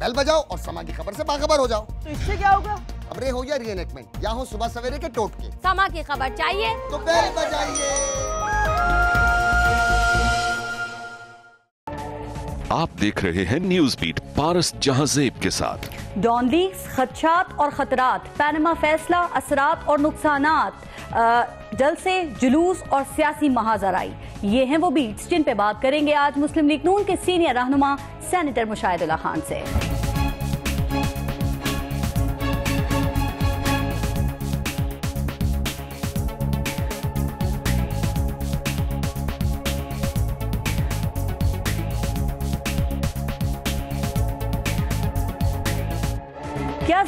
Bell बजाओ और समाज की खबर से बाखबर हो जाओ तो इससे क्या होगा खबरें हो या रीएनेक्टमेंट या हो सुबह सवेरे के टोटके समा की खबर चाहिए तो बेल बजाइए आप देख रहे हैं न्यूज बीट पारस जहाजेब के साथ डॉन लीक्स खदशात और खतरात पैनमा फैसला असरात और नुकसान जलसे जुलूस और सियासी महाजराई ये हैं वो बीट्स जिन पे बात करेंगे आज मुस्लिम लीग नून के सीनियर रहनुमा सैनिटर मुशाहिदुल्ला खान से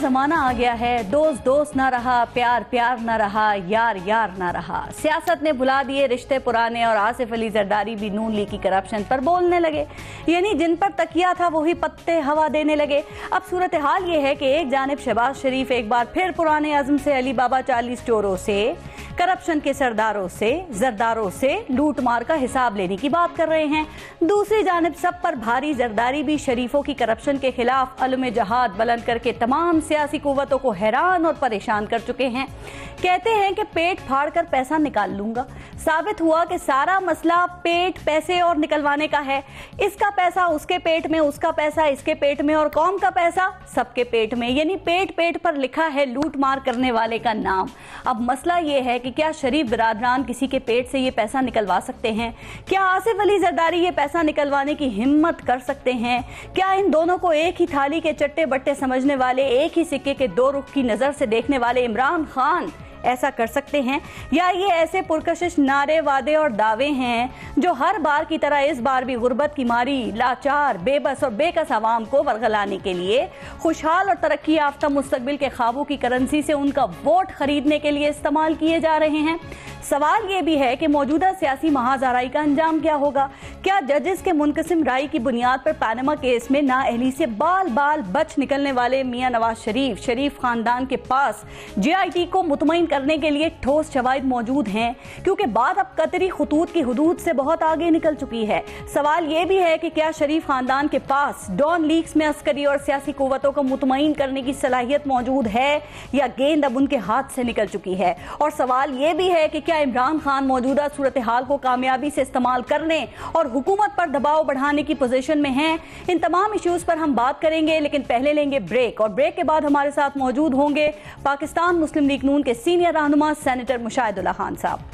ज़माना आ गया है दोस्त दोस्त ना रहा प्यार प्यार ना रहा यार यार ना रहा सियासत ने भुला दिए रिश्ते पुराने और आसिफ अली जरदारी भी नून लीग की करप्शन पर बोलने लगे यानी जिन पर तकिया था वही पत्ते हवा देने लगे अब सूरत हाल ये है कि एक जानब शहबाज शरीफ एक बार फिर पुराने अज़म से अली बाबा चालीस चोरों से करप्शन के सरदारों से जरदारों से लूट मार का हिसाब लेने की बात कर रहे हैं दूसरी जानब सब पर भारी जरदारी भी शरीफों की करप्शन के खिलाफ अलम जहाद बुलंद करके तमाम सियासी कुतों को हैरान और परेशान कर चुके हैं कहते हैं कि पेट फाड़ कर पैसा निकाल लूंगा साबित हुआ कि सारा मसला पेट पैसे और निकलवाने का है इसका पैसा उसके पेट में उसका पैसा इसके पेट में और कौम का पैसा सबके पेट में यानी पेट पेट पर लिखा है लूट मार करने वाले का नाम अब मसला यह है कि कि क्या शरीफ बिरादरान किसी के पेट से ये पैसा निकलवा सकते हैं क्या आसिफ अली जरदारी ये पैसा निकलवाने की हिम्मत कर सकते हैं क्या इन दोनों को एक ही थाली के चट्टे बट्टे समझने वाले एक ही सिक्के के दो रुख की नज़र से देखने वाले इमरान खान ऐसा कर सकते हैं या ये ऐसे पुरकशिश नारे वादे और दावे हैं जो हर बार की तरह इस बार भी गुर्बत की मारी लाचार बेबस और बेकस आवाम को वर्गलाने के लिए खुशहाल और तरक्की याफ्ता मुस्तबिल के खाबों की करेंसी से उनका वोट खरीदने के लिए इस्तेमाल किए जा रहे हैं सवाल ये भी है कि मौजूदा सियासी महाजाराई का अंजाम क्या होगा क्या जजेस के मुनकसिम राय की बुनियाद पर पैनमा केस में ना अहली से बाल बाल बच निकलने वाले मियाँ नवाज शरीफ शरीफ खानदान के पास जे को मुतमिन करने के लिए ठोस शवाद मौजूद हैं क्योंकि बात अब कतरी खतूत की हदूद से बहुत आगे निकल चुकी है सवाल ये भी है कि क्या शरीफ खानदान के पास डॉन लीग्स में अस्करी और सियासी कुतों को मुतमिन करने की सलाहियत मौजूद है या गेंद अब उनके हाथ से निकल चुकी है और सवाल ये भी है कि क्या इमरान खान मौजूदा सूरत हाल को कामयाबी से इस्तेमाल करने और हुकूमत पर दबाव बढ़ाने की पोजीशन में हैं इन तमाम इश्यूज पर हम बात करेंगे लेकिन पहले लेंगे ब्रेक और ब्रेक के बाद हमारे साथ मौजूद होंगे पाकिस्तान मुस्लिम लीग नून के सीनियर रहनुमा सेनेटर मुशाहिदुल्ला खान साहब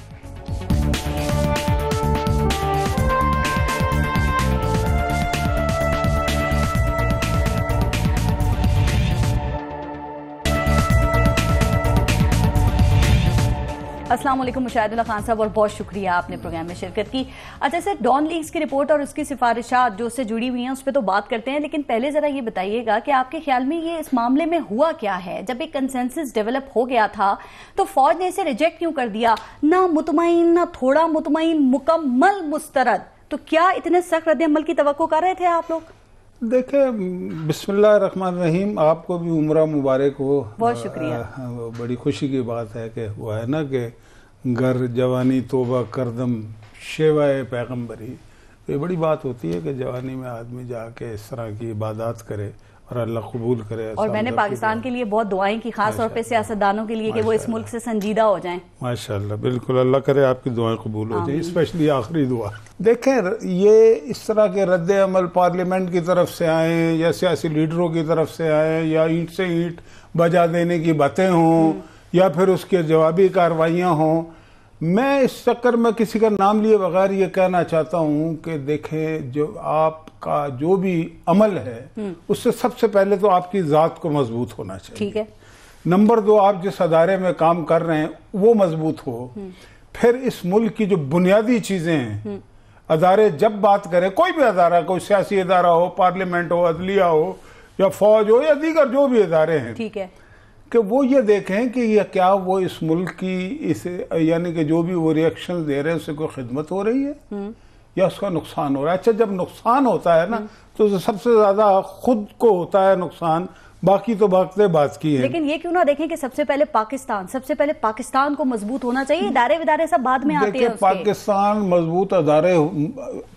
अस्सलाम वालेकुम खान साहब और बहुत शुक्रिया आपने प्रोग्राम में शिरकत की अच्छा सर डॉन लीग्स की रिपोर्ट और उसकी सिफारिशात जो उससे जुड़ी हुई हैं उस पर तो बात करते हैं लेकिन पहले ज़रा ये बताइएगा कि आपके ख्याल में ये इस मामले में हुआ क्या है जब एक कंसेंसस डेवलप हो गया था तो फौज ने इसे रिजेक्ट क्यों कर दिया ना मुतमिन ना थोड़ा मुतमिन मुकम्मल मुस्तरद तो क्या इतने सख्त रद्द अमल की तो कर रहे थे आप लोग देखे बिस्मिल्लाहमान रहीम आपको भी उम्र मुबारक हो बहुत शुक्रिया हाँ, बड़ी खुशी की बात है कि वो है ना कि गर जवानी तोबा करदम शेवाए पैगम्बरी तो ये बड़ी बात होती है कि जवानी में आदमी जाके इस तरह की इबादत करे और अल्लाह कबूल करे और मैंने मतलब पाकिस्तान के लिए बहुत दुआएं की खास तौर पर सियासतदानों के लिए कि वो इस मुल्क से संजीदा हो जाएं माशाल्लाह बिल्कुल अल्लाह करे आपकी दुआएं कबूल हो जाए स्पेशली आखिरी दुआ देखें ये इस तरह के रद्द अमल पार्लियामेंट की तरफ से आए या सियासी लीडरों की तरफ से आए या ईंट से ईंट बजा देने की बातें हों या फिर उसके जवाबी कार्रवाइयाँ हों मैं इस चक्कर में किसी का नाम लिए बगैर ये कहना चाहता हूँ कि देखें जो आपका जो भी अमल है हम्म। उससे सबसे पहले तो आपकी ज़ात को मजबूत होना चाहिए ठीक है नंबर दो आप जिस अदारे में काम कर रहे हैं वो मजबूत हो हम्म। फिर इस मुल्क की जो बुनियादी चीज़ें हैं हम्म। अदारे जब बात करें कोई भी अदारा कोई सियासी अदारा हो पार्लियामेंट हो अदलिया हो या फौज हो या दीगर जो भी अदारे हैं ठीक है कि वो ये देखें कि ये क्या वो इस मुल्क की इस यानी कि जो भी वो रिएक्शन दे रहे हैं उससे कोई खिदमत हो रही है हम्म। या उसका नुकसान हो रहा है अच्छा जब नुकसान होता है ना तो सबसे ज़्यादा खुद को होता है नुकसान बाकी तो भागते बात की है लेकिन ये क्यों ना देखें कि सबसे पहले पाकिस्तान सबसे पहले पाकिस्तान को मजबूत होना चाहिए इदारे विदारे सब बाद में आते हैं पाकिस्तान मजबूत अदारे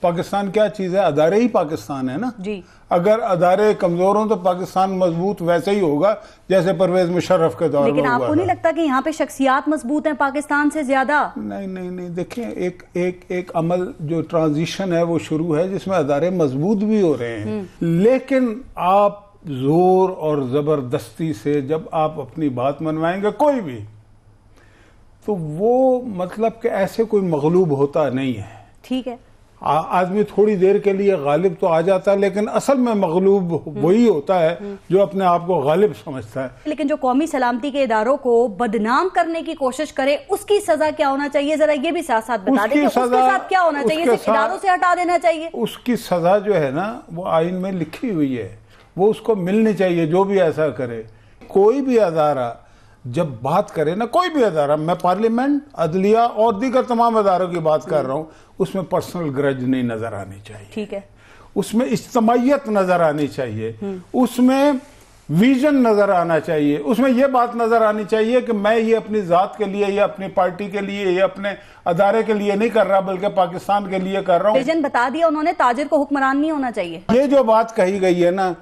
पाकिस्तान क्या चीज है अदारे ही पाकिस्तान है ना जी अगर अदारे कमजोर हों तो पाकिस्तान मजबूत वैसे ही होगा जैसे परवेज मुशर्रफ के दौर लेकिन आपको नहीं लगता कि यहाँ पे शख्सियात मजबूत हैं पाकिस्तान से ज्यादा नहीं नहीं नहीं देखिए एक एक एक अमल जो ट्रांजिशन है वो शुरू है जिसमें अदारे मजबूत भी हो रहे हैं हम्म। लेकिन आप जोर और ज़बरदस्ती से जब आप अपनी बात मनवाएंगे कोई भी तो वो मतलब कि ऐसे कोई मगलूब होता नहीं है ठीक है आदमी थोड़ी देर के लिए गालिब तो आ जाता है लेकिन असल में मगलूब हम्म। वही होता है हम्म। जो अपने आप को गालिब समझता है लेकिन जो कौमी सलामती के इदारों को बदनाम करने की कोशिश करे उसकी सजा क्या होना चाहिए जरा ये भी साथ साथ बता दें उसके साथ क्या होना चाहिए इदारों से हटा देना चाहिए उसकी सजा जो है ना वो आइन में लिखी हुई है वो उसको मिलनी चाहिए जो भी ऐसा करे कोई भी अदारा जब बात करे ना कोई भी अदारा मैं पार्लियामेंट अदलिया और दीगर तमाम अदारों की बात कर रहा हूँ उसमें पर्सनल ग्रज नहीं नजर आनी चाहिए ठीक है उसमें इज्तमाहीत नजर आनी चाहिए हम्म। उसमें विजन नजर आना चाहिए उसमें यह बात नजर आनी चाहिए कि मैं ये अपनी जात के लिए या अपनी पार्टी के लिए या अपने अदारे के लिए नहीं कर रहा बल्कि पाकिस्तान के लिए कर रहा हूँ विजन बता दिया उन्होंने ताजिर को हुक्मरान नहीं होना चाहिए ये जो बात कही गई है ना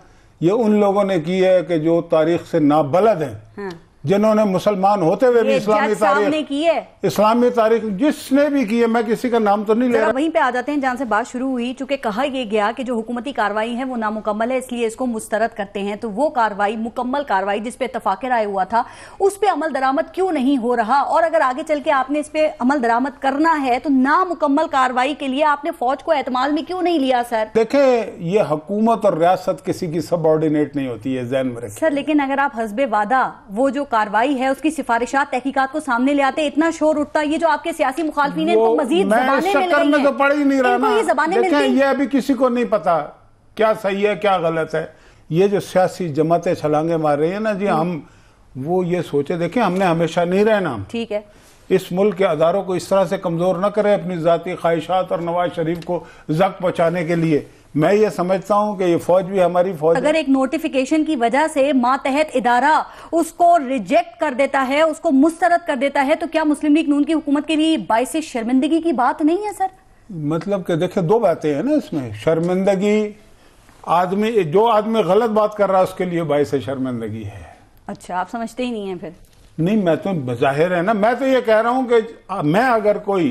ये उन लोगों ने की है कि जो तारीख से नाबलद हैं हाँ। जिन्होंने मुसलमान होते हुए भी इस्लामी तारीख की है इस्लामी तारीख जिसने भी की है मैं किसी का नाम तो नहीं ले रहा वहीं पे आ जाते हैं जहाँ से बात शुरू हुई चूंकि कहा यह गया कि जो हुकूमती कार्रवाई है वो नामुकम्मल है इसलिए इसको मुस्तरद करते हैं तो वो कार्रवाई मुकम्मल कार्रवाई जिसपे इतफाक राय हुआ था उस पर अमल दरामद क्यों नहीं हो रहा और अगर आगे चल के आपने इस पर अमल दरामद करना है तो नामुकम्मल कार्रवाई के लिए आपने फौज को एतमाल में क्यों नहीं लिया सर देखे ये हुकूमत और रियासत किसी की ऑर्डिनेट नहीं होती है सर लेकिन अगर आप हजबे वादा वो जो कार्रवाई है उसकी सिफारिशात तहकीकात को सामने ले आते इतना शोर उठता ये जो आपके सियासी मुखालफी ने मजीद तो पड़ ही नहीं रहा ये अभी किसी को नहीं पता क्या सही है क्या गलत है ये जो सियासी जमातें छलांगे मार रही है ना जी हम्म। हम वो ये सोचे देखे हमने हमेशा नहीं रहना ठीक है इस मुल्क के अदारों को इस तरह से कमज़ोर न करें अपनी ज़ाती ख्वाहिशात और नवाज शरीफ को जक पहुंचाने के लिए मैं ये समझता हूँ कि ये फौज भी हमारी फौज अगर एक नोटिफिकेशन की वजह से मातहत इदारा उसको रिजेक्ट कर देता है उसको मुस्तरद कर देता है तो क्या मुस्लिम लीग नून की हुकूमत के लिए बाईस शर्मिंदगी की बात नहीं है सर मतलब कि देखिए दो बातें हैं ना इसमें शर्मिंदगी आदमी जो आदमी गलत बात कर रहा है उसके लिए बाईस शर्मिंदगी है अच्छा आप समझते ही नहीं है फिर नहीं मैं तो जाहिर है ना मैं तो ये कह रहा हूँ कि मैं अगर कोई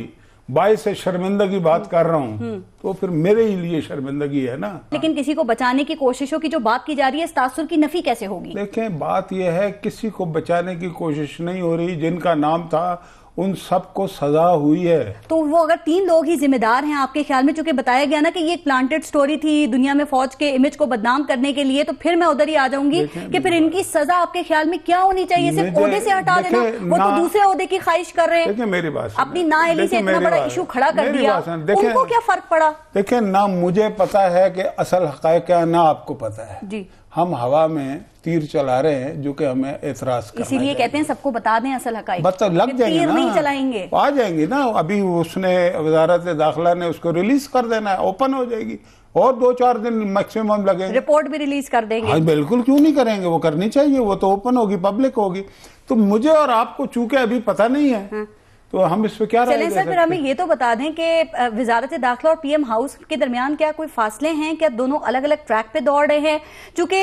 बाई से शर्मिंदगी बात हम्म। कर रहा हूँ हम्म। तो फिर मेरे ही लिए शर्मिंदगी है ना लेकिन किसी को बचाने की कोशिशों की जो बात की जा रही है तासुर की नफी कैसे होगी देखें बात यह है किसी को बचाने की कोशिश नहीं हो रही जिनका नाम था उन सबको सजा हुई है तो वो अगर तीन लोग ही जिम्मेदार हैं आपके ख्याल में चूंकि बताया गया ना कि ये प्लांटेड स्टोरी थी दुनिया में फौज के इमेज को बदनाम करने के लिए तो फिर मैं उधर ही आ जाऊंगी कि फिर इनकी सजा आपके ख्याल में क्या होनी चाहिए सिर्फ ओहदे से हटा देना वो तो दूसरे ओहदे की ख्वाहिश कर रहे हैं मेरी बात अपनी एली से इतना बड़ा इशू खड़ा कर दिया उनको क्या फर्क पड़ा देखिये ना मुझे पता है कि असल हक क्या ना आपको पता है जी हम हवा में तीर चला रहे हैं जो कि हमें एतराज इसीलिए कहते हैं सबको बता दें असल हक लग जाएंगे तीर ना नहीं चलाएंगे आ जाएंगे ना अभी उसने वजारत दाखिला ने उसको रिलीज कर देना है ओपन हो जाएगी और दो चार दिन मैक्सिमम लगेंगे रिपोर्ट भी रिलीज कर देंगे हाँ बिल्कुल क्यों नहीं करेंगे वो करनी चाहिए वो तो ओपन होगी पब्लिक होगी तो मुझे और आपको चूंकि अभी पता नहीं है हाँ। तो हम इस पर क्या चले सर फिर हमें ये तो बता दें कि वजारत दाखिला और पीएम हाउस के दरमियान क्या कोई फासले हैं क्या दोनों अलग अलग ट्रैक पे दौड़ रहे हैं चूंकि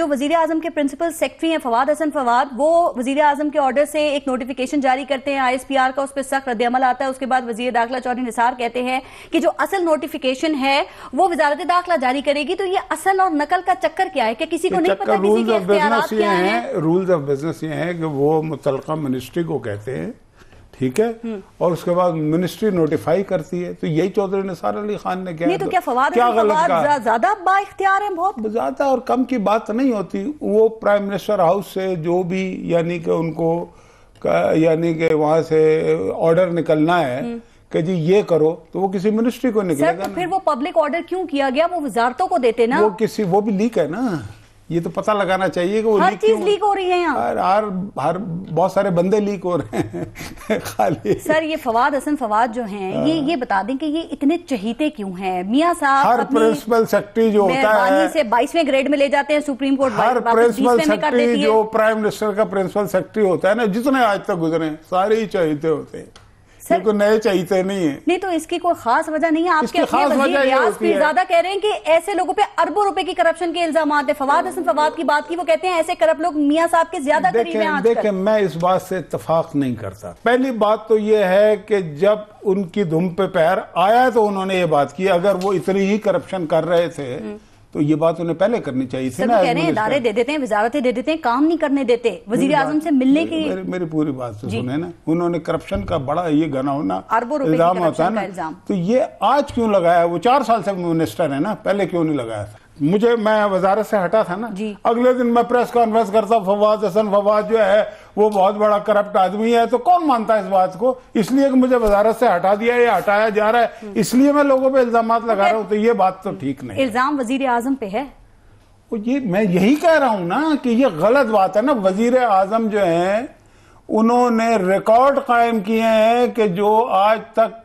जो वजीर आजम के प्रिंसिपल सेक्रेटरी हैं फवाद हसन फवाद वो वजीर आजम के ऑर्डर से एक नोटिफिकेशन जारी करते हैं आई का उस पर सख्त रद्दमल आता है उसके बाद वजीर दाखिला चौधरी निसार कहते हैं कि जो असल नोटिफिकेशन है वो वजारत दाखिला जारी करेगी तो ये असल और नकल का चक्कर क्या है क्या किसी को नहीं पता रूल्स ऑफ बिजनेस ये हैं रूल्स ऑफ बिजनेस ये हैं कि वो मुतलका मिनिस्ट्री को कहते हैं ठीक है हम्म। और उसके बाद मिनिस्ट्री नोटिफाई करती है तो यही चौधरी निसार अली खान ने कहा तो, तो क्या क्या गलत ज्यादा ज्यादा और कम की बात नहीं होती वो प्राइम मिनिस्टर हाउस से जो भी यानी कि उनको यानी कि वहां से ऑर्डर निकलना है हम्म। कि जी ये करो तो वो किसी मिनिस्ट्री को निकलेगा तो फिर वो पब्लिक ऑर्डर क्यों किया गया वो वजारतों को देते ना वो किसी वो भी लीक है ना ये तो पता लगाना चाहिए कि वो हर चीज लीक हो रही है यहाँ हर हर हर बहुत सारे बंदे लीक हो रहे हैं खाली सर ये फवाद हसन फवाद जो हैं ये हाँ। ये बता दें कि ये इतने चहीते क्यों हैं मियाँ साहब हर प्रिंसिपल सेक्रेटरी जो होता है से बाईसवें ग्रेड में ले जाते हैं सुप्रीम कोर्ट हर प्रिंसिपल सेक्रेटरी जो प्राइम मिनिस्टर का प्रिंसिपल सेक्रेटरी होता है ना जितने आज तक गुजरे सारे ही चहीते होते हैं सर को नए चाहिए नहीं है नहीं तो इसकी कोई खास वजह नहीं है आपके ज्यादा कह रहे हैं कि ऐसे लोगों पे अरबों रुपए की करप्शन के इल्जाम आते फवाद हसन फवाद की बात की वो कहते हैं ऐसे करप्ट लोग मियाँ साहब के ज्यादा देखें, देखें मैं इस बात से इतफाक नहीं करता पहली बात तो ये है कि जब उनकी धुम पे पैर आया तो उन्होंने ये बात की अगर वो इतनी ही करप्शन कर रहे थे हम्म। तो ये बात उन्हें पहले करनी चाहिए थी ना कह रहे हैं इदारे दे देते हैं वजारतें दे देते हैं काम नहीं करने देते वजीर आजम से मिलने की मेरी, मेरी पूरी बात तो सुने ना उन्होंने करप्शन का बड़ा ये गना होना इल्जाम होता है ना तो ये आज क्यों लगाया वो चार साल से मिनिस्टर है ना पहले क्यों नहीं लगाया था मुझे मैं वजारत से हटा था ना अगले दिन मैं प्रेस कॉन्फ्रेंस करता फवाद हसन फवाद जो है वो बहुत बड़ा करप्ट आदमी है तो कौन मानता है इस बात को इसलिए कि मुझे वजारत से हटा दिया या हटाया जा रहा है इसलिए मैं लोगों पर इल्जाम लगा रहा हूँ तो ये बात तो ठीक नहीं इल्जाम वजीर आजम पे है ये मैं यही कह रहा हूँ ना कि ये गलत बात है ना वजीर आजम जो है उन्होंने रिकॉर्ड कायम किए हैं कि जो आज तक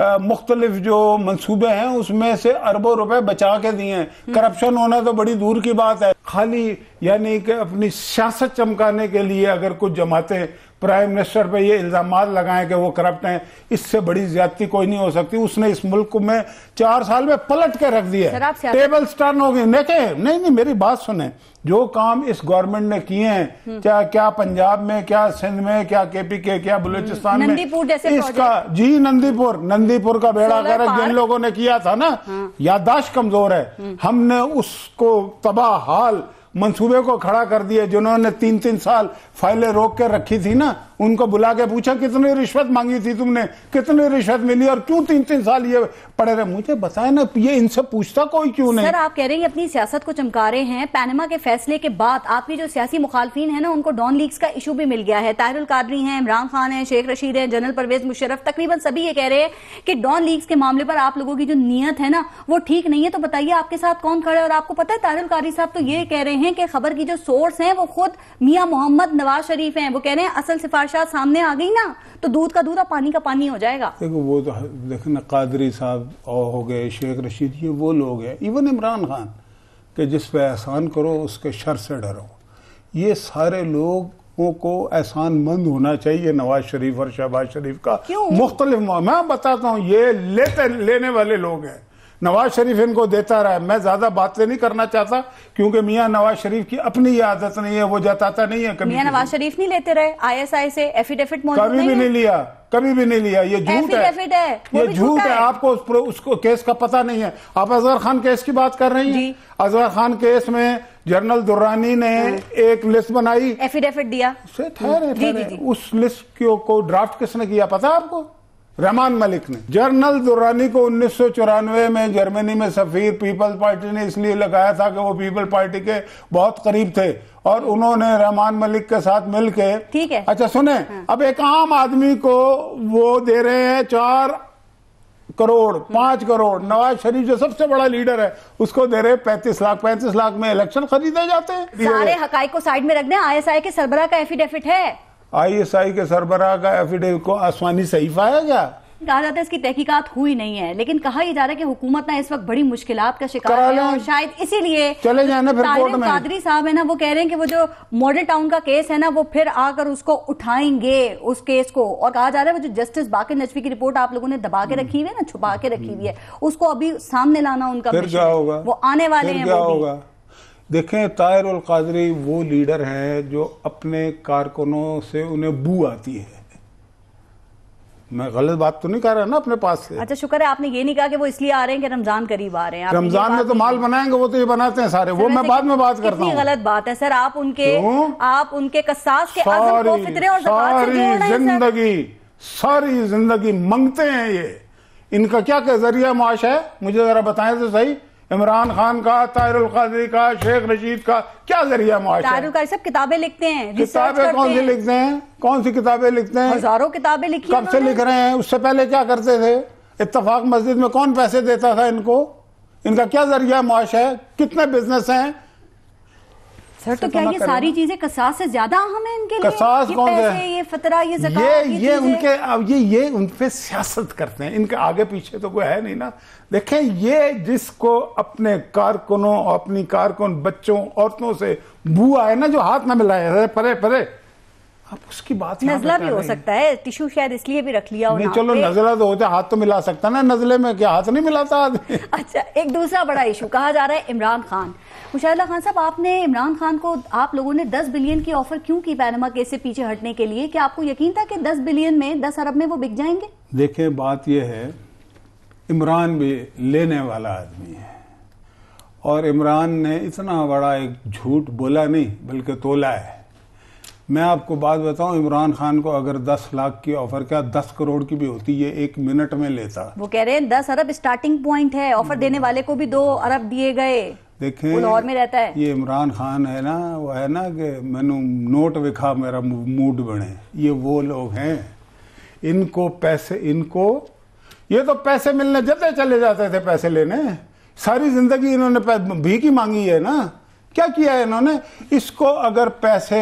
मुख्तलिफ जो मंसूबे हैं उसमें से अरबों रुपए बचा के दिए हैं करप्शन होना तो बड़ी दूर की बात है खाली यानी कि अपनी सियासत चमकाने के लिए अगर कुछ जमाते प्राइम मिनिस्टर पे ये इल्ज़ाम लगाएं कि वो करप्ट हैं इससे बड़ी ज्यादती कोई नहीं हो सकती उसने इस मुल्क में चार साल में पलट के रख दिया टेबल टर्न हो गई नहीं नहीं मेरी बात सुने जो काम इस गवर्नमेंट ने किए हैं हम्म। क्या क्या पंजाब में क्या सिंध में क्या केपी के क्या हम्म। बलूचिस्तान में इसका जी नंदीपुर नंदीपुर का बेड़ा कर जिन लोगों ने किया था ना हाँ। याददाश्त कमजोर है हम्म। हमने उसको तबाह हाल मंसूबे को खड़ा कर दिए जिन्होंने तीन तीन साल फाइलें रोक के रखी थी ना उनको बुला के पूछा कितनी रिश्वत मांगी थी तुमने कितनी रिश्वत मिली और क्यों तीन तीन साल ये पड़े रहे मुझे बताया ना ये इनसे पूछता कोई क्यों नहीं सर आप कह रहे हैं अपनी सियासत को चमका रहे हैं पैनमा के फैसले के बाद आपके जो सियासी मुखालफी है ना उनको डॉन लीग्स का इशू भी मिल गया है ताहरुल कादरी है इमरान खान है शेख रशीद है जनरल परवेज मुशरफ तकरीबन सभी ये कह रहे हैं कि डॉन लीग्स के मामले पर आप लोगों की जो नीयत है ना वो ठीक नहीं है तो बताइए आपके साथ कौन खड़े और आपको पता है ताहरुल कादरी साहब तो ये कह रहे हैं हैं कि खबर की जो सोर्स हैं वो खुद मियां मोहम्मद नवाज शरीफ हैं वो कह रहे हैं असल सिफारशात सामने आ गई ना तो दूध का दूध और पानी का पानी हो जाएगा देखो वो तो देखना कादरी साहब और हो गए शेख रशीद ये वो लोग हैं इवन इमरान खान के जिस पे एहसान करो उसके शर से डरो ये सारे लोग को एहसान मंद होना चाहिए नवाज शरीफ और शहबाज शरीफ का मुख्तलिफ मैं बताता हूँ ये लेते लेने वाले लोग हैं नवाज शरीफ इनको देता रहा है मैं ज़्यादा बातें नहीं करना चाहता क्योंकि मियाँ नवाज शरीफ की अपनी आदत नहीं है वो जताता नहीं है कभी मियाँ नवाज शरीफ नहीं लेते रहे आईएसआई से एफिडेविट कभी भी नहीं लिया कभी भी नहीं लिया ये झूठ है ये झूठ है आपको उस उसको केस का पता नहीं है आप अजहर खान केस की बात कर रही हैं अजहर खान केस में जनरल दुर्रानी ने हाँ। एक लिस्ट बनाई एफिडेविट दिया उस लिस्ट को ड्राफ्ट किसने किया पता आपको रहमान मलिक ने जर्नल दुरानी को उन्नीस में जर्मनी में सफीर पीपल्स पार्टी ने इसलिए लगाया था कि वो पीपल पार्टी के बहुत करीब थे और उन्होंने रहमान मलिक के साथ मिलके ठीक है अच्छा सुने हाँ। अब एक आम आदमी को वो दे रहे हैं चार करोड़ पांच करोड़ नवाज शरीफ जो सबसे बड़ा लीडर है उसको दे रहे पैंतीस लाख पैंतीस लाख में इलेक्शन खरीदे जाते हैं सारे हकाई को साइड में रख दें आईएसआई के सरबरा का एफिडेविट है आईएसआई के सरबरा का एफिडेविट को आसमानी सही पाया गया कहा जाता है इसकी तहकीकात हुई नहीं है लेकिन कहा यह जा रहा है कि हुकूमत ना इस वक्त बड़ी मुश्किल का शिकार है और शायद इसीलिए चले जाना फिर कोर्ट में कादरी साहब है ना वो कह रहे हैं कि वो जो मॉडल टाउन का केस है ना वो फिर आकर उसको उठाएंगे उस केस को और कहा जा रहा है वो जो जस्टिस बाकी नजफी की रिपोर्ट आप लोगों ने दबा के रखी हुई है ना छुपा के रखी हुई है उसको अभी सामने लाना उनका वो आने वाले हैं देखें तायर कादरी वो लीडर हैं जो अपने कारकुनों से उन्हें बू आती है मैं गलत बात तो नहीं कर रहा ना अपने पास से अच्छा शुक्र है आपने ये नहीं कहा कि वो इसलिए आ रहे हैं कि रमजान करीब आ रहे हैं रमजान में तो माल बनाएंगे वो तो ये बनाते हैं सारे वो मैं बाद में बात करता हूँ गलत बात है सर आप उनके आप उनके कसास के सारी, को फितरे और सारी जिंदगी सारी जिंदगी मंगते हैं ये इनका क्या जरिया मुआश है मुझे जरा बताए तो सही इमरान खान का तायरुल कादरी का शेख रशीद का क्या जरिया तायरुल सब किताबें लिखते हैं किताबें कौन सी लिखते हैं कौन सी किताबें लिखते हैं हजारों किताबें लिखी कब से लिख रहे हैं उससे पहले क्या करते थे इतफाक मस्जिद में कौन पैसे देता था इनको इनका क्या जरिया मुआश है कितने बिजनेस हैं सर तो क्या ये सारी चीजें कसास से ज्यादा अहम है इनके कसास लिए कौन है ये फतरा ये ये ये उनके अब ये ये उन पर सियासत करते हैं इनके आगे पीछे तो कोई है नहीं ना देखें ये जिसको अपने कारकुनों अपनी कारकुन बच्चों औरतों से बुआ है ना जो हाथ ना मिलाए परे परे आप उसकी बात नजला भी हो सकता है टिश्यू शायद इसलिए भी रख लिया हो नहीं चलो नजला तो होता हाथ तो मिला सकता ना नजले में क्या हाथ नहीं मिलाता आदमी अच्छा एक दूसरा बड़ा इशू कहा जा रहा है इमरान खान मुशाह खान साहब आपने इमरान खान को आप लोगों ने दस बिलियन की ऑफर क्यों की पैनमा केस से पीछे हटने के लिए क्या आपको यकीन था कि दस बिलियन में दस अरब में वो बिक जाएंगे देखें बात यह है इमरान भी लेने वाला आदमी है और इमरान ने इतना बड़ा एक झूठ बोला नहीं बल्कि तोला है मैं आपको बात बताऊं इमरान खान को अगर 10 लाख की ऑफर क्या 10 करोड़ की भी होती है एक मिनट में लेता वो कह रहे हैं 10 अरब स्टार्टिंग पॉइंट है ऑफर देने हम्म। वाले को भी दो अरब दिए गए देखें लाहौर में रहता है ये इमरान खान है ना वो है ना कि मैनू नोट विखा मेरा मूड बने ये वो लोग हैं इनको पैसे इनको ये तो पैसे मिलने जब चले जाते थे पैसे लेने सारी जिंदगी इन्होंने भी की मांगी है ना क्या किया है इन्होंने इसको अगर पैसे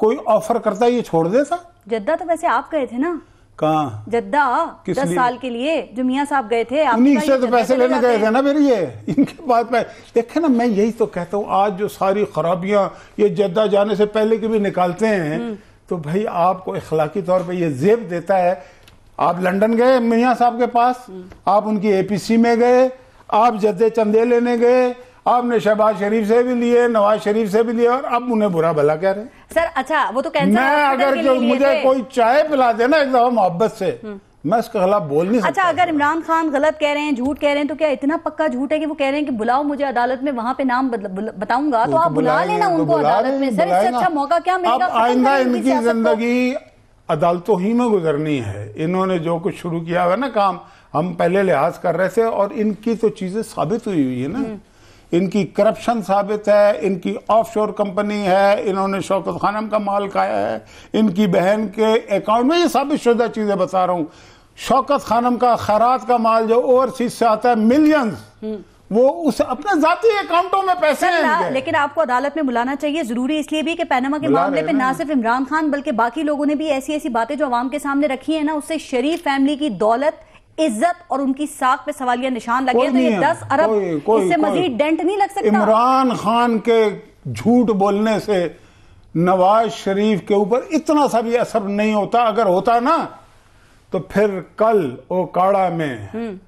कोई ऑफर करता है ये छोड़ दे सा जद्दा तो वैसे आप गए थे ना कहा जद्दा किस दस साल के लिए जो मियाँ साहब गए थे इन्हीं से तो पैसे लेने गए थे ना मेरे ये इनके बाद देखे ना मैं यही तो कहता हूँ आज जो सारी खराबियां ये जद्दा जाने से पहले की भी निकालते हैं हम्म। तो भाई आपको इखलाकी तौर पर यह जेब देता है आप लंदन गए मियाँ साहब के पास हम्म। आप उनकी एपीसी में गए आप जद्दे चंदे लेने गए आपने शहबाज शरीफ से भी लिए नवाज शरीफ से भी लिए और अब उन्हें बुरा भला कह रहे हैं सर अच्छा वो तो कैंसर मैं अगर जो मुझे कोई चाय पिला देना एक दफा मोहब्बत से हम्म। मैं उसके खिलाफ बोल नहीं अच्छा अगर इमरान खान गलत कह रहे हैं झूठ कह रहे हैं तो क्या इतना पक्का झूठ है कि वो कह रहे हैं कि बुलाओ मुझे अदालत में वहाँ पे नाम बताऊंगा तो, तो आप बुला लेना तो उनको अदालत में सर इससे अच्छा मौका क्या मिलेगा तो आइंदा इनकी जिंदगी अदालतों ही में गुजरनी है इन्होंने जो कुछ शुरू किया हुआ ना काम हम पहले लिहाज कर रहे थे और इनकी तो चीजें साबित हुई हुई है ना हम्म। इनकी करप्शन साबित है इनकी ऑफशोर कंपनी है इन्होंने शौकत खानम का माल खाया है इनकी बहन के अकाउंट में ये साबित शुदा चीज़ें बता रहा हूँ शौकत खानम का खैरात का माल जो ओवरसीज से आता है मिलियन हम्म। वो उस अपने जाती अकाउंटों में पैसे हैं लेकिन आपको अदालत में बुलाना चाहिए जरूरी इसलिए भी कि पैनामा के मामले पे ना सिर्फ इमरान खान बल्कि बाकी लोगों ने भी ऐसी ऐसी बातें जो आवाम के सामने रखी है ना उससे शरीफ फैमिली की दौलत इज्जत और उनकी साख पे सवालिया निशान लगे तो ये दस अरब इससे मजीद डेंट नहीं लग सकता इमरान खान के झूठ बोलने से नवाज शरीफ के ऊपर इतना सा भी असर नहीं होता अगर होता ना तो फिर कल ओकाड़ा में हम्म।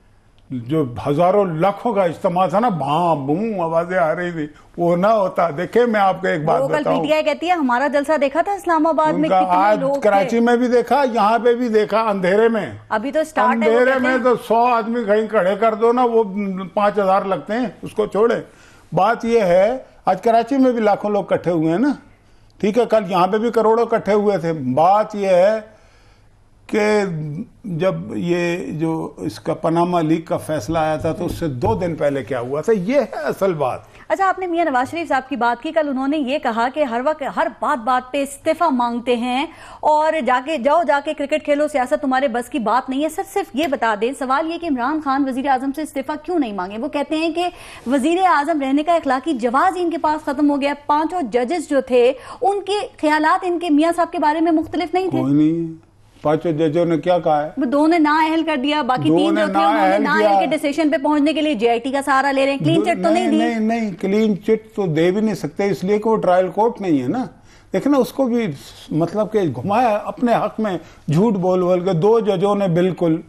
जो हजारों लाखों का इस्तेमाल था ना भा बू आवाजें आ रही थी वो ना होता देखे मैं आपको एक बात बताऊं पीटीआई कहती है हमारा जलसा देखा था इस्लामाबाद में आज लोग कराची में भी देखा यहाँ पे भी देखा अंधेरे में अभी तो स्टार्ट अंधेरे में तो सौ आदमी कहीं खड़े कर दो ना वो पांच हजार लगते हैं उसको छोड़े बात यह है आज कराची में भी लाखों लोग इकट्ठे हुए हैं ना ठीक है कल यहाँ पे भी करोड़ों इकट्ठे हुए थे बात यह है कि जब ये जो इसका पनामा लीग का फैसला आया था तो उससे दो दिन पहले क्या हुआ था ये है असल बात अच्छा आपने मियाँ नवाज शरीफ साहब की बात की कल उन्होंने ये कहा कि हर वक्त हर बात बात पे इस्तीफा मांगते हैं और जाके जाओ जाके क्रिकेट खेलो सियासत तुम्हारे बस की बात नहीं है सर सिर्फ ये बता दें सवाल ये कि इमरान खान वजीर आजम से इस्तीफा क्यों नहीं मांगे वो कहते हैं कि वजीर आजम रहने का अखलाकी जवाज इनके पास खत्म हो गया पांचों जजेस जो थे उनके ख्याल इनके मियाँ साहब के बारे में मुख्तलिफ नहीं थे पांचों जजों ने क्या कहा है दो ने ना अहल कर दिया बाकी तीन ने ना उन्होंने ना अहल के डिसीजन पे पहुंचने के लिए जेआईटी का सहारा ले रहे हैं क्लीन चिट तो नहीं नहीं नहीं नहीं क्लीन चिट तो दे भी नहीं सकते इसलिए कि वो ट्रायल कोर्ट नहीं है ना देखना उसको भी मतलब के घुमाया अपने हक में झूठ बोल बोल के दो जजों ने बिल्कुल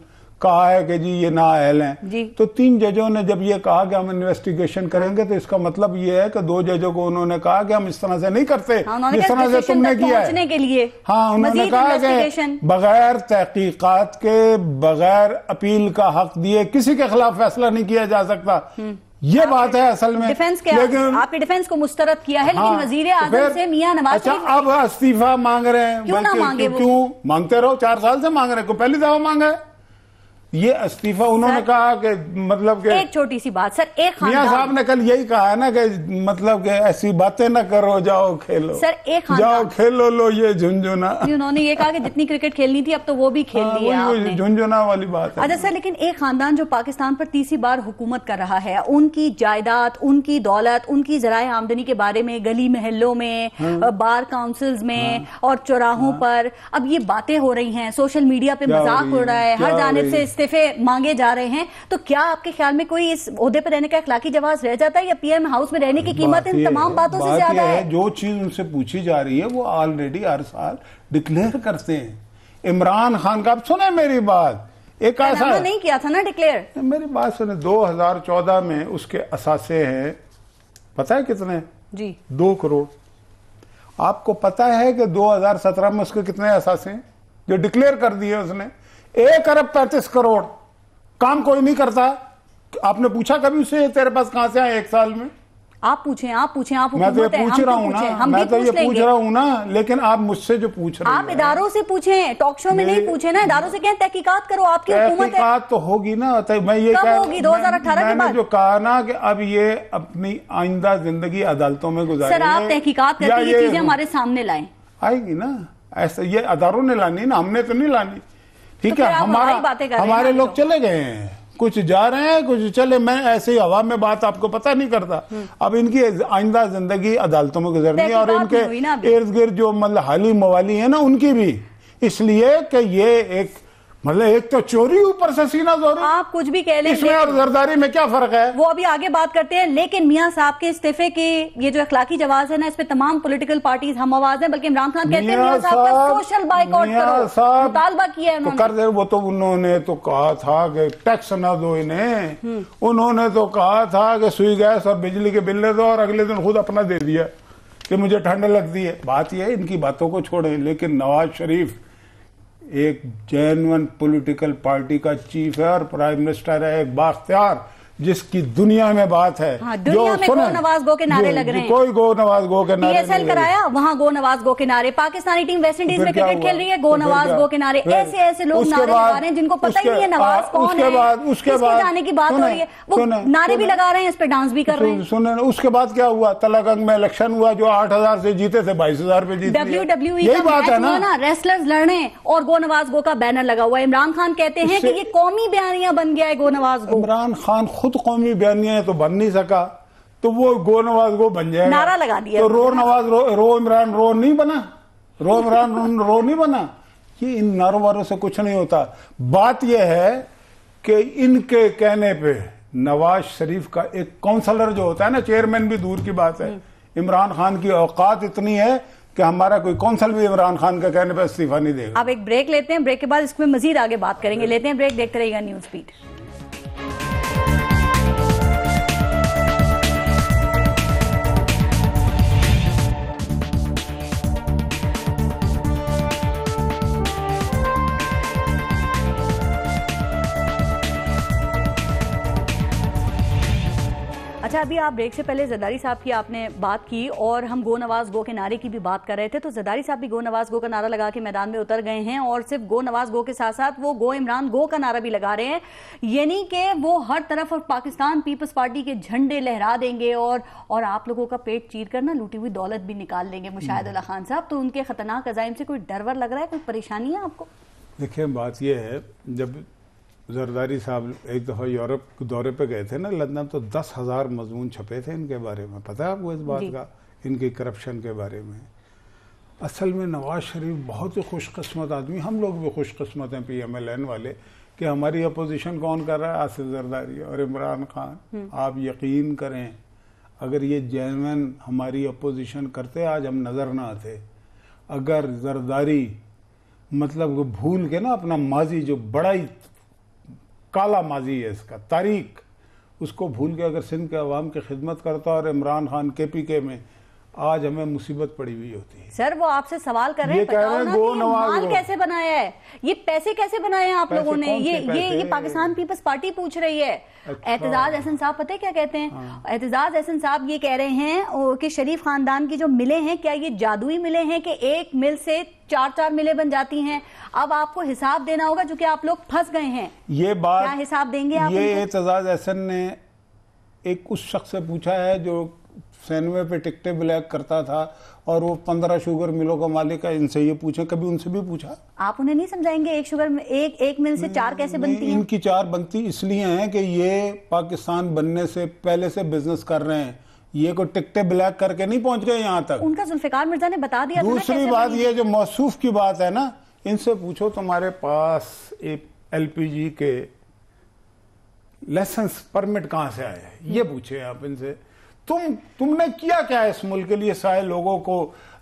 कहा है कि जी ये ना अहल हैं तो तीन जजों ने जब ये कहा कि हम इन्वेस्टिगेशन करेंगे तो इसका मतलब ये है कि दो जजों को उन्होंने कहा कि हम इस तरह से नहीं करते इस हाँ, तरह से तुमने किया है के लिए हाँ उन्होंने कहा कि बगैर तहकीकात के बगैर अपील का हक दिए किसी के खिलाफ फैसला नहीं किया जा सकता हम्म। ये बात है असल में डिफेंस के लेकिन आपने डिफेंस को मुस्तरद किया है लेकिन हाँ, वजीर तो आजम से मियां नवाज अच्छा अब इस्तीफा मांग रहे हैं क्यों ना मांगे क्यों मांगते रहो चार साल से मांग रहे को पहली दफा मांगा है ये इस्तीफा उन्होंने कहा कि मतलब के एक छोटी सी बात सर एक मियाँ साहब ने कल यही कहा है ना कि मतलब के ऐसी बातें ना करो जाओ खेलो सर एक जाओ खेलो लो ये झुंझुना उन्होंने ये कहा कि जितनी क्रिकेट खेलनी थी अब तो वो भी हाँ, खेल ली है झुंझुना वाली बात है अच्छा सर लेकिन एक खानदान जो पाकिस्तान पर तीसरी बार हुकूमत कर रहा है उनकी जायदाद उनकी दौलत उनकी जराए आमदनी के बारे में गली महलों में हाँ। बार काउंसिल्स में हाँ। और चौराहों पर अब ये बातें हो रही हैं सोशल मीडिया पे मजाक हो रहा है हर जानब से इस्तीफे मांगे जा रहे हैं तो क्या आपके ख्याल में कोई इस अहदे पर रहने का अखलाकी जवाब रह जाता है या पीएम हाउस में रहने की कीमत इन तमाम बातों से ज्यादा है जो चीज उनसे पूछी जा रही है वो ऑलरेडी हर साल डिक्लेयर करते हैं इमरान खान का आप सुने मेरी बात एक ऐसा नहीं किया था ना डिक्लेयर मेरी बात सुने 2014 में उसके असासे हैं पता है कितने जी दो करोड़ आपको पता है कि 2017 में उसके कितने असासे हैं जो डिक्लेयर कर दिए उसने एक अरब पैंतीस करोड़ काम कोई नहीं करता आपने पूछा कभी उसे तेरे पास कहां से आए एक साल में आप पूछे आप पूछे आप मैं तो ये पूछ रहा हूँ ना मैं तो ये पूछ रहा हूँ ना लेकिन आप मुझसे जो पूछ रहे आप इधारों से पूछे टॉक शो में नहीं पूछे ना इधारों से कहें तहकीकात करो आपकी तहकीकात तो होगी ना तो मैं ये कह होगी दो हजार अठारह के जो कहा ना कि अब ये अपनी आइंदा जिंदगी अदालतों में गुजार सर आप तहकीकात करके ये चीजें हमारे सामने लाए आएगी ना ऐसा ये अदारों ने लानी ना हमने तो नहीं लानी ठीक है तो हमारा हमारे लोग तो। चले गए हैं कुछ जा रहे हैं कुछ चले मैं ऐसे ही हवा में बात आपको पता नहीं करता हम्म। अब इनकी आइंदा जिंदगी अदालतों में गुजरनी है और इनके इर्द गिर्द जो मतलब हाली मवाली है ना उनकी भी इसलिए कि ये एक मतलब एक तो चोरी ऊपर से सीना जोर आप कुछ भी कह लें इसमें और जरदारी में क्या फर्क है वो अभी आगे बात करते हैं लेकिन मियाँ साहब के इस्तीफे के ये जो अखलाकी जवाब है ना इस पे तमाम पॉलिटिकल पार्टीज हम आवाज है बल्कि इमरान खान कहते हैं साहब का सोशल बाइकआउट मुतालबा किया है तो उन्होंने कर दे वो तो उन्होंने तो कहा था कि टैक्स ना दो इन्हें हम्म। उन्होंने तो कहा था कि सुई गैस और बिजली के बिल ले दो और अगले दिन खुद अपना दे दिया कि मुझे ठंड लगती है बात यह है इनकी बातों को छोड़ें लेकिन नवाज शरीफ एक जैनवन पॉलिटिकल पार्टी का चीफ है और प्राइम मिनिस्टर है एक बाख्तियार जिसकी दुनिया में बात है हाँ, दुनिया में गो नवाज गो के नारे लग रहे हैं कोई गो नवाज गो के नारे पीएसएल कराया वहाँ गो नवाज गो के नारे पाकिस्तानी टीम वेस्ट इंडीज में क्रिकेट खेल रही है गो तो नवाज गो के नारे ऐसे ऐसे लोग नारे लगा रहे हैं जिनको पता ही नहीं है नवाज कौन बाद उसके बाद जाने की बात हो रही है वो नारे भी लगा रहे हैं इस पर डांस भी कर रहे हैं सुने उसके बाद क्या हुआ तलाक में इलेक्शन हुआ जो आठ हजार से जीते थे बाईस हजार पे जीते डब्ल्यू डब्ल्यू e यही बात है ना रेसलर्स लड़ने और गो नवाज गो का बैनर लगा हुआ है इमरान खान कहते हैं कि ये कौमी बयानिया बन गया है गो नवाज गो इमरान खान खुद कौमी बयानिया तो बन नहीं सका तो वो गो नवाज गो बन जाएगा नारा लगा दिया तो रो नवाज रो रो इमरान रो नहीं बना रो इमरान रो नहीं बना ये इन नारों वारों से कुछ नहीं होता बात यह है कि इनके कहने पे नवाज शरीफ का एक काउंसलर जो होता है ना चेयरमैन भी दूर की बात है इमरान खान की औकात इतनी है कि हमारा कोई कौंसल भी इमरान खान का कहने पर इस्तीफा नहीं देगा आप एक ब्रेक लेते हैं ब्रेक के बाद इसमें मजीद आगे बात करेंगे लेते हैं ब्रेक देखते रहेगा न्यूज पीट अच्छा अभी आप ब्रेक से पहले जदारी साहब की आपने बात की और हम गो नवाज गो के नारे की भी बात कर रहे थे तो जदारी साहब भी गो नवाज गो का नारा लगा के मैदान में उतर गए हैं और सिर्फ गो नवाज गो के साथ साथ वो गो इमरान गो का नारा भी लगा रहे हैं यानी कि वो हर तरफ और पाकिस्तान पीपल्स पार्टी के झंडे लहरा देंगे और और आप लोगों का पेट चीर कर ना लूटी हुई दौलत भी निकाल लेंगे मुशाहिद हम्म। खान साहब तो उनके खतरनाक अजाइम से कोई डरवर लग रहा है कोई परेशानी है आपको देखिए बात यह है जब जरदारी साहब एक दफ़ा यूरोप के दौरे पे गए थे ना लंदन तो दस हज़ार मजमून छपे थे इनके बारे में पता है आपको इस बात का इनकी करप्शन के बारे में असल में नवाज शरीफ बहुत ही खुशकस्मत आदमी हम लोग भी खुशकस्मत हैं पी एम एल एन वाले कि हमारी अपोजिशन कौन कर रहा है आसिफ जरदारी और इमरान खान हम्म। आप यकीन करें अगर ये जैन हमारी अपोजिशन करते आज हम नज़र ना आते अगर जरदारी मतलब भूल के ना अपना माजी जो बड़ा ही काला माजी है इसका तारीख उसको भूल के अगर सिंध के अवाम की खिदमत करता और इमरान खान के पी के में आज हमें मुसीबत पड़ी हुई होती है सर वो आपसे सवाल कर रहे हैं ये कह रहे हैं माल कैसे बनाया है ये पैसे कैसे बनाए हैं आप लोगों ने ये ये ये पाकिस्तान पीपल्स पार्टी पूछ रही है अच्छा। एतजाज एहसन साहब पता है क्या कहते हैं हाँ। एतजाज एहसन साहब ये कह रहे हैं कि शरीफ खानदान की जो मिले हैं क्या ये जादुई मिले हैं कि एक मिल से चार चार मिले बन जाती हैं अब आपको हिसाब देना होगा जो कि आप लोग फंस गए हैं ये बात क्या हिसाब देंगे आप ये एतजाज एहसन ने एक उस शख्स से पूछा है जो सैनवे पे टिकटे ब्लैक करता था और वो पंद्रह शुगर मिलों का मालिक है इनसे ये पूछे कभी उनसे भी पूछा आप उन्हें नहीं समझाएंगे एक शुगर एक एक मिल से चार कैसे बनती है इनकी चार बनती इसलिए है कि ये पाकिस्तान बनने से पहले से बिजनेस कर रहे हैं ये को टिकटे ब्लैक करके नहीं पहुंच गए यहाँ तक उनका जुल्फिकार मिर्जा ने बता दिया दूसरी बात ये जो मौसूफ की बात है ना इनसे पूछो तुम्हारे पास एल के लाइसेंस परमिट कहाँ से आए ये पूछे आप इनसे तुम तुमने किया क्या इस मुल्क के लिए सारे लोगों को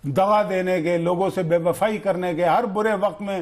दवा देने के लोगों से बेवफाई करने के हर बुरे वक्त में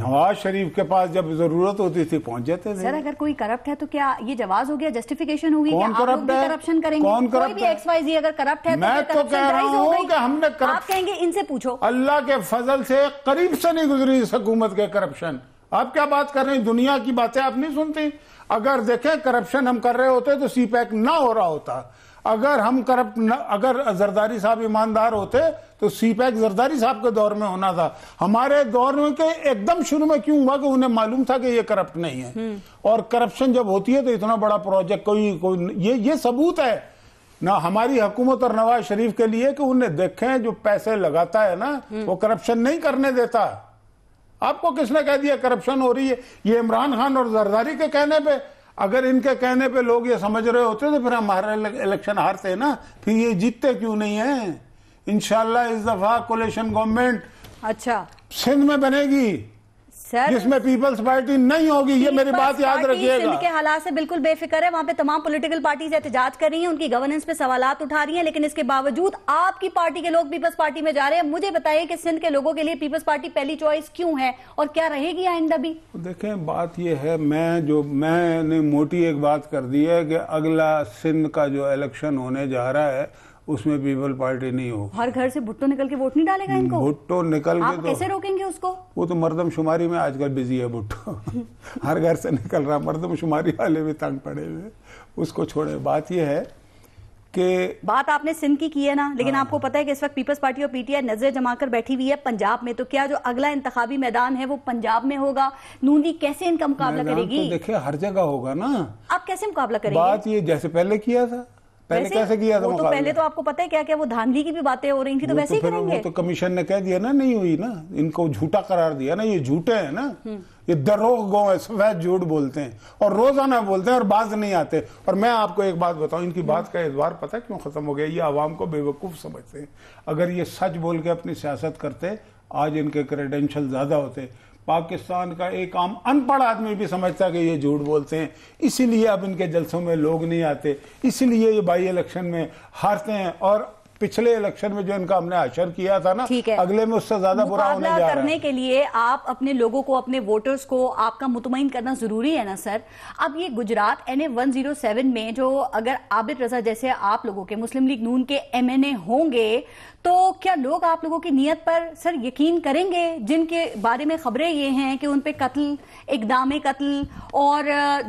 नवाज शरीफ के पास जब जरूरत होती थी पहुंच जाते थे सर अगर कोई करप्ट है तो क्या ये जवाज हो गया जस्टिफिकेशन होगी कौन करप्ट है करप्शन करेंगे कौन करप्ट है एक्स वाई अगर करप्ट है तो मैं तो, तो कह रहा हूँ कि हमने करप्ट कहेंगे इनसे पूछो अल्लाह के फजल से करीब से नहीं गुजरी इस हुकूमत के करप्शन आप क्या बात कर रहे हैं दुनिया की बातें आप नहीं सुनते अगर देखें करप्शन हम कर रहे होते तो सी पैक ना हो रहा होता अगर हम करप्ट अगर जरदारी साहब ईमानदार होते तो सी पैक जरदारी साहब के दौर में होना था हमारे दौर में के एकदम शुरू में क्यों हुआ कि उन्हें मालूम था कि ये करप्ट नहीं है हम्म। और करप्शन जब होती है तो इतना बड़ा प्रोजेक्ट कोई कोई ये ये सबूत है ना हमारी हुकूमत और नवाज शरीफ के लिए कि उन्हें देखे जो पैसे लगाता है ना हम्म। वो करप्शन नहीं करने देता आपको किसने कह दिया करप्शन हो रही है ये इमरान खान और जरदारी के कहने पर अगर इनके कहने पे लोग ये समझ रहे होते तो फिर हमारा इलेक्शन हारते ना फिर ये जीतते क्यों नहीं है इनशाला इस दफा कोलेशन गवर्नमेंट अच्छा सिंध में बनेगी सर जिसमें पीपल्स पार्टी नहीं होगी ये मेरी बात याद रखिएगा के हालात से बिल्कुल बेफिक्र है वहाँ पे तमाम पॉलिटिकल पार्टीज एहतजाज कर रही हैं उनकी गवर्नेंस पे सवाल उठा रही हैं लेकिन इसके बावजूद आपकी पार्टी के लोग पीपल्स पार्टी में जा रहे हैं मुझे बताइए कि सिंध के लोगों के लिए पीपल्स पार्टी पहली चॉइस क्यों है और क्या रहेगी आइंदा भी देखे बात यह है मैं जो मैंने मोटी एक बात कर दी है कि अगला सिंध का जो इलेक्शन होने जा रहा है उसमें पीपल पार्टी नहीं हो हर घर से भुट्टो निकल के वोट नहीं डालेगा इनको भुट्टो निकल आप के तो, कैसे रोकेंगे उसको वो तो मर्दमशुमारी में आजकल बिजी है भुट्टो हर घर से निकल रहा मर्दमशुमारी वाले भी तंग पड़े हुए उसको छोड़े बात यह है कि बात आपने सिंध की की है ना लेकिन हाँ। आपको पता है कि इस वक्त पीपल्स पार्टी और पीटीआई नजर जमा कर बैठी हुई है पंजाब में तो क्या जो अगला इंतबी मैदान है वो पंजाब में होगा नून लीग कैसे इनका मुकाबला तो करेगी तो देखिए हर जगह होगा ना आप कैसे मुकाबला करेंगे बात ये जैसे पहले किया था पहले कैसे किया था वो तो पहले तो आपको पता है क्या क्या वो धांधली की भी बातें हो रही थी तो, तो वैसे ही करेंगे तो कमीशन ने कह दिया ना नहीं हुई ना इनको झूठा करार दिया ना ये झूठे हैं ना हम्म। ये दरोह गो है सफेद झूठ बोलते हैं और रोजाना बोलते हैं और बाज नहीं आते और मैं आपको एक बात बताऊं इनकी बात का इस बार पता क्यों खत्म हो गया ये आवाम को बेवकूफ समझते हैं अगर ये सच बोल के अपनी सियासत करते आज इनके क्रेडेंशियल ज्यादा होते पाकिस्तान का एक आम अनपढ़ आदमी भी समझता कि ये झूठ बोलते हैं इसीलिए अब इनके जलसों में लोग नहीं आते इसीलिए ये बाई इलेक्शन में हारते हैं और पिछले इलेक्शन में जो इनका हमने आशर किया था ना अगले में उससे ज्यादा बुरा होने जा करने के लिए आप अपने लोगों को अपने वोटर्स को आपका मुतमिन करना जरूरी है ना सर अब ये Gujarat N A one zero seven में जो अगर आबिद रजा जैसे आप लोगों के मुस्लिम लीग नून के एम एन ए होंगे तो क्या लोग आप लोगों की नीयत पर सर यकीन करेंगे जिनके बारे में खबरें ये हैं कि उन पे कत्ल इकदाम कत्ल और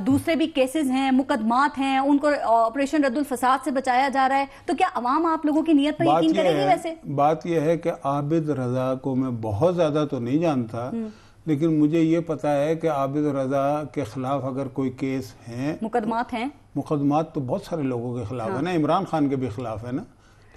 दूसरे भी केसेस हैं मुकदमात हैं उनको ऑपरेशन रद्दुल फसाद से बचाया जा रहा है तो क्या अवाम आप लोगों की नीयत पर यकीन करेंगे वैसे बात यह है कि आबिद रजा को मैं बहुत ज़्यादा तो नहीं जानता हम्म। लेकिन मुझे ये पता है कि आबिद रजा के ख़िलाफ़ अगर कोई केस है मुकदमात हैं मुकदमात तो बहुत सारे लोगों के ख़िलाफ़ हाँ। है ना इमरान खान के भी ख़िलाफ़ है ना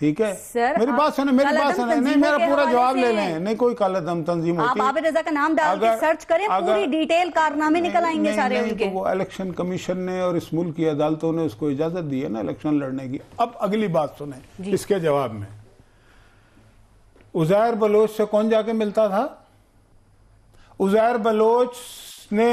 ठीक है सर मेरी बात सुने मेरी बात सुने नहीं मेरा पूरा जवाब ले लें नहीं कोई काल दम तंजीम होती आप आबिद रजा का नाम डाल के सर्च करें पूरी डिटेल कारनामे निकल आएंगे सारे उनके तो वो इलेक्शन कमीशन ने और इस मुल्क की अदालतों ने उसको इजाजत दी है ना इलेक्शन लड़ने की अब अगली बात सुने इसके जवाब में उजैर बलोच से कौन जाके मिलता था उजैर बलोच ने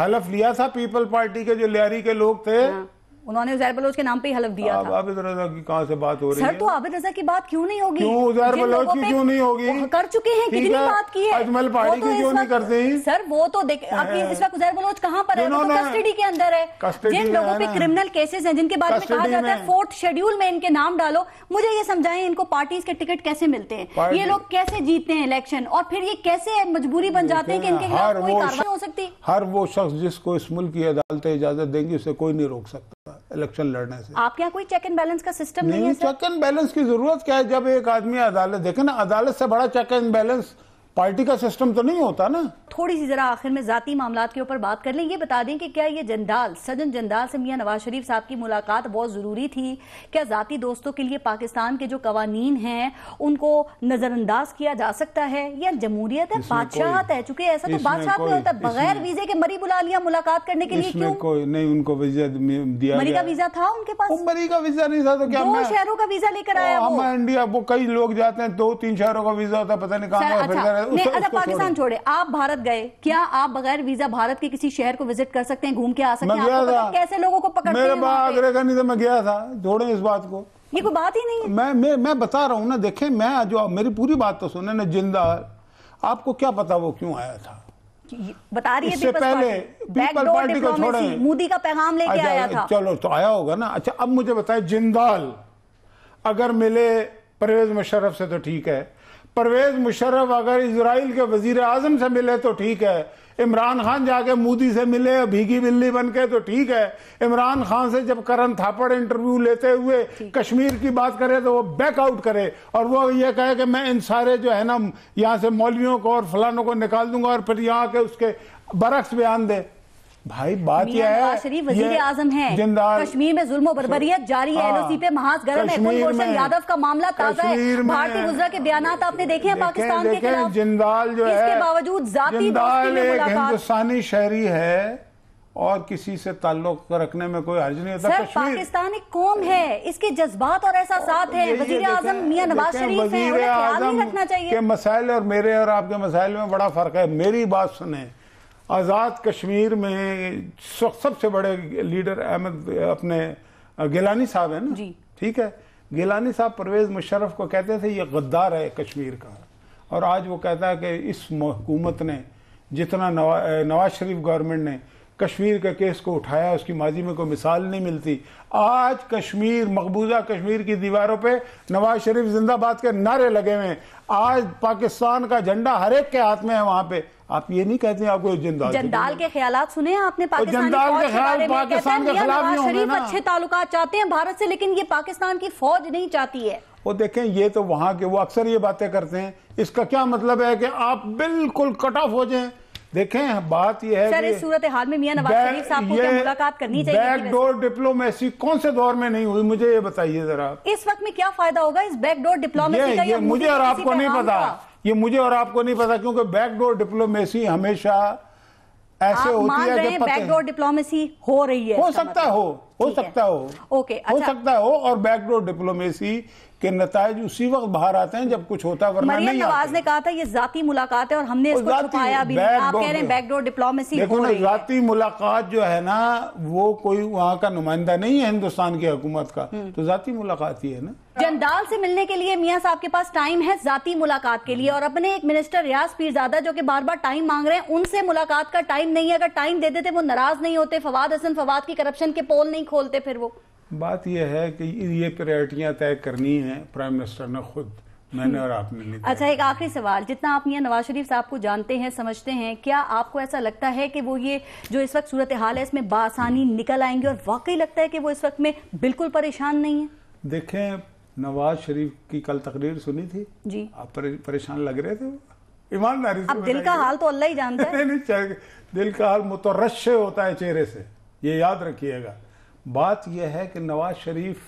हलफ लिया था पीपल पार्टी के जो लियारी के लोग थे हाँ। उन्होंने उजैर बलोच के नाम पे ही हलफ दिया था आबिद रजा की कहां से बात हो रही सर, है सर तो आबिद रजा की बात क्यों नहीं होगी क्यों उजैर बलोच की क्यों नहीं होगी कर चुके हैं कितनी बात की है अजमल पहाड़ी तो की क्यों नहीं करते हैं सर वो तो देख अभी इस वक्त उजैर बलोच कहाँ पर है तो कस्टडी के अंदर है जिन लोगों पे क्रिमिनल केसेस हैं जिनके बारे में कहा जाता है फोर्थ शेड्यूल में इनके नाम डालो मुझे ये समझाए इनको पार्टी के टिकट कैसे मिलते हैं ये लोग कैसे जीतते हैं इलेक्शन और फिर ये कैसे मजबूरी बन जाते हैं की इनके खिलाफ कोई कार्रवाई हो सकती हर वो शख्स जिसको इस मुल्क की अदालतें इजाजत देंगी उसे कोई नहीं रोक सकता इलेक्शन लड़ने से आपके यहाँ कोई चेक एंड बैलेंस का सिस्टम नहीं, नहीं है चेक एंड बैलेंस की जरूरत क्या है जब एक आदमी अदालत देखे ना अदालत से बड़ा चेक एंड बैलेंस पार्टी का सिस्टम तो नहीं होता ना थोड़ी सी जरा आखिर में जाती मामला के ऊपर बात कर लें ये बता दें कि क्या ये जंदाल सजन जंदाल से मियाँ नवाज शरीफ साहब की मुलाकात बहुत ज़रूरी थी क्या जाती दोस्तों के लिए पाकिस्तान के जो कवानीन हैं उनको नज़रअंदाज किया जा सकता है या जमहूरियत है बादशाहत है चूंकि ऐसा तो बादशाह में होता है बगैर वीजे के मरी बुला लिया मुलाकात करने के लिए क्यों कोई नहीं उनको वीजा दिया मरी का वीजा था उनके पास मरी का वीजा नहीं था तो क्या शहरों का वीजा लेकर आया इंडिया वो कई लोग जाते हैं दो तीन शहरों का वीजा होता है पता नहीं कहा नहीं अच्छा पाकिस्तान छोड़े आप भारत गए क्या आप बगैर वीजा भारत के किसी शहर को विजिट कर सकते हैं घूम के आ सकते हैं कैसे लोगों को पकड़ते मेरे मैं गया था छोड़े इस बात को ये कोई बात ही नहीं है मैं मैं मैं बता रहा हूँ ना देखें मैं जो मेरी पूरी बात तो सुने ना जिंदा आपको क्या पता वो क्यों आया था बता रही है इससे पहले पीपल पार्टी को छोड़े मोदी का पैगाम लेके अच्छा, आया था चलो तो आया होगा ना अच्छा अब मुझे बताए जिंदाल अगर मिले परवेज मुशर्रफ से तो ठीक है परवेज मुशर्रफ अगर इसराइल के वजीर आजम से मिले तो ठीक है इमरान खान जाके मोदी से मिले भीगी बिल्ली बन के तो ठीक है इमरान खान से जब करण थापड़ इंटरव्यू लेते हुए कश्मीर की बात करे तो वो बैकआउट करे और वो ये कहे कि मैं इन सारे जो है ना यहाँ से मौलवियों को और फलानों को निकाल दूंगा और फिर यहाँ के उसके बरक्स बयान दे भाई बात यह है शरीफ वजीर आजम है कश्मीर में जुल्म बरबरीत जारी है हाँ, एलओसी पे महाज गर्म है यादव का मामला ताजा है भारतीय गुजरा के बयान आपने देखे हैं पाकिस्तान के खिलाफ जिंदाल जो है इसके बावजूद जिंदाल एक हिंदुस्तानी शहरी है और किसी से ताल्लुक रखने में कोई हर्ज नहीं होता सर पाकिस्तान एक कौम है इसके जज्बात और एहसास है वजीर आजम मियां नवाज शरीफ हैं उन्हें ख्याल रखना चाहिए के मसाइल और मेरे और आपके मसाइल में बड़ा फर्क है मेरी बात सुने आज़ाद कश्मीर में सबसे बड़े लीडर अहमद अपने गिलानी साहब है ना ठीक है गिलानी साहब परवेज़ मुशरफ़ को कहते थे ये गद्दार है कश्मीर का और आज वो कहता है कि इस हुकूमत ने जितना नवा नवाज शरीफ गवर्नमेंट ने कश्मीर के केस को उठाया उसकी माजी में कोई मिसाल नहीं मिलती आज कश्मीर मकबूजा कश्मीर की दीवारों पे नवाज शरीफ जिंदाबाद के नारे लगे हुए हैं आज पाकिस्तान का झंडा हर एक के हाथ में है वहाँ पे आप ये नहीं कहते आपको जंदाल जंदाल के ख्याल सुने आपने पाकिस्तान के खिलाफ शरीफ अच्छे ताल्लुक चाहते हैं भारत से लेकिन ये पाकिस्तान की फौज नहीं चाहती है वो देखें ये तो वहां के वो अक्सर ये बातें करते हैं इसका क्या मतलब है कि आप बिल्कुल कट ऑफ हो जाए देखें बात यह है कि सूरत हाल में मियां नवाज शरीफ साहब को मुलाकात करनी चाहिए बैकडोर डिप्लोमेसी कौन से दौर में नहीं हुई मुझे ये बताइए जरा इस वक्त में क्या फायदा होगा इस बैकडोर डिप्लोमेसी का मुझे और आपको नहीं पता ये मुझे और आपको नहीं पता क्योंकि बैकडोर डिप्लोमेसी हमेशा ऐसे होती है बैकडोर डिप्लोमेसी हो रही है हो सकता मतलब। हो हो सकता हो ओके अच्छा, हो सकता हो और बैकडोर डिप्लोमेसी के नतज उसी वक्त बाहर आते हैं जब कुछ होता वरना नहीं नवाज ने कहा था ये जाती मुलाकात है और हमने इसको छुपाया भी आप कह रहे हैं बैकडोर डिप्लोमेसी देखो ना जाती मुलाकात जो है ना वो कोई वहाँ का नुमाइंदा नहीं है हिंदुस्तान की हुकूमत का हम्म। तो जाती मुलाकात ही है ना जंदाल से मिलने के लिए मियाँ साहब के पास टाइम है जाति मुलाकात के लिए हम्म। और अपने एक मिनिस्टर रियाज पीरजादा जो कि बार बार टाइम मांग रहे हैं उनसे मुलाकात का टाइम नहीं है अगर टाइम दे देते वो नाराज नहीं होते फवाद हसन फवाद की करप्शन के पोल नहीं नहीं खोलते फिर वो बात यह है कि ये प्रायोरिटियां तय करनी है प्राइम मिनिस्टर ने खुद मैंने और आपने अच्छा एक आखिरी सवाल जितना आप मियाँ नवाज शरीफ साहब को जानते हैं समझते हैं क्या आपको ऐसा लगता है कि वो ये जो इस वक्त सूरत हाल है इसमें बासानी निकल आएंगे और वाकई लगता है कि वो इस वक्त में बिल्कुल परेशान नहीं है देखें नवाज शरीफ की कल तकरीर सुनी थी जी आप परेशान लग रहे थे ईमानदारी अब दिल का हाल तो अल्लाह ही जानते हैं दिल का हाल मुतरश होता है चेहरे से ये याद रखिएगा बात यह है कि नवाज शरीफ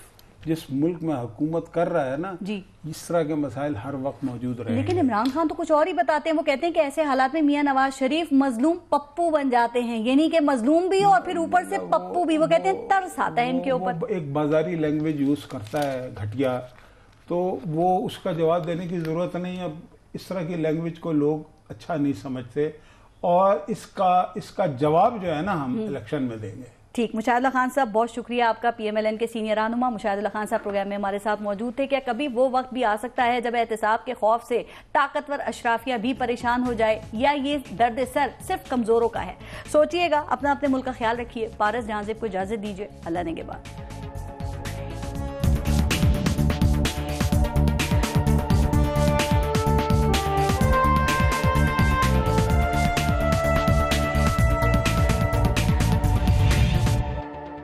जिस मुल्क में हुकूमत कर रहा है ना जी इस तरह के मसाइल हर वक्त मौजूद रहे लेकिन इमरान खान तो कुछ और ही बताते हैं वो कहते हैं कि ऐसे हालात में मियां नवाज शरीफ मजलूम पप्पू बन जाते हैं यानी कि मजलूम भी और फिर ऊपर से पप्पू भी वो कहते हैं तरस आता है इनके ऊपर एक बाजारी लैंग्वेज यूज करता है घटिया तो वो उसका जवाब देने की जरूरत नहीं अब इस तरह की लैंग्वेज को लोग अच्छा नहीं समझते और इसका इसका जवाब जो है ना हम इलेक्शन हम्म। में देंगे ठीक मुशाह खान साहब बहुत शुक्रिया आपका पीएमएलएन के सीनियर रहनुमा मुशाह खान साहब प्रोग्राम में हमारे साथ मौजूद थे क्या कभी वो वक्त भी आ सकता है जब एहतसाब के खौफ से ताकतवर अशराफिया भी परेशान हो जाए या ये दर्द सर सिर्फ कमजोरों का है सोचिएगा अपना अपने मुल्क का ख्याल रखिए पारस जहाजिब को इजाजत दीजिए अल्लाह ने के बाद